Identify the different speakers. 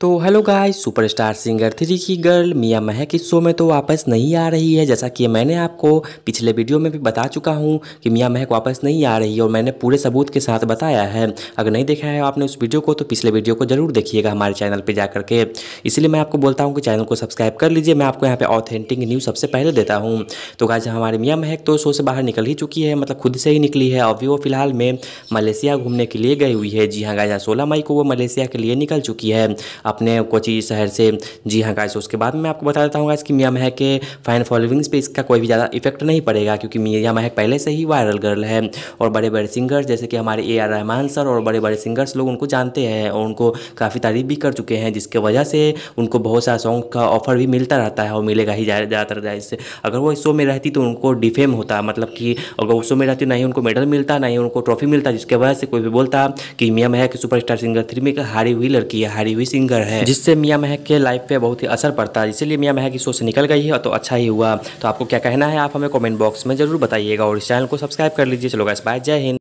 Speaker 1: तो hello guys superstar singer three की girl Miya Mahak इस शो में तो वापस नहीं आ रही है जैसा कि मैंने आपको पिछले वीडियो में भी बता चुका हूं कि मिया महक वापस नहीं आ रही है और मैंने पूरे सबूत के साथ बताया है अगर नहीं देखा है आपने उस वीडियो को तो पिछले वीडियो को जरूर देखिएगा हमारे चैनल पर जा करके इसलिए मैं आपको बोलता हूँ कि चैनल को सब्सक्राइब कर लीजिए मैं आपको यहाँ पर ऑथेंटिक न्यूज़ सबसे पहले देता हूँ तो गाइज हमारी मियाँ महक तो शो से बाहर निकल ही चुकी है मतलब खुद से ही निकली है अभी वो फिलहाल में मलेशिया घूमने के लिए गई हुई है जी हाँ गाइज सोलह मई को वो मलेशिया के लिए निकल चुकी है अपने कोची शहर से जी हाँ गाइस उसके बाद मैं आपको बता देता हूँ गाइस कि मियाँ महक के फैन फॉलोइंग्स पे इसका कोई भी ज़्यादा इफेक्ट नहीं पड़ेगा क्योंकि मियाँ महक पहले से ही वायरल गर्ल है और बड़े बड़े सिंगर्स जैसे कि हमारे ए आर रहमान सर और बड़े बड़े सिंगर्स लोग उनको जानते हैं और उनको काफ़ी तारीफ भी कर चुके हैं जिसके वजह से उनको बहुत सारा सॉन्ग का ऑफर भी मिलता रहता है और मिलेगा ही ज़्यादातर गाइस अगर वो इस शो में रहती तो उनको डिफेम होता मतलब कि अगर उस शो में रहती तो ना ही उनको मेडल मिलता ना ही उनको ट्रॉफी मिलता जिसके वजह से कोई भी बोलता कि मियाँ महक स्टार सिंगर थ्री में हारी हुई लड़की है हारी हुई सिंगर फिगर है जिससे मियाँ महक के लाइफ पे बहुत ही असर पड़ता है इसीलिए मियाँ महक इस शो से निकल गई है तो अच्छा ही हुआ तो आपको क्या कहना है आप हमें कॉमेंट बॉक्स में जरूर बताइएगा और इस चैनल को सब्सक्राइब कर लीजिए चलो गाइस बाय जय हिंद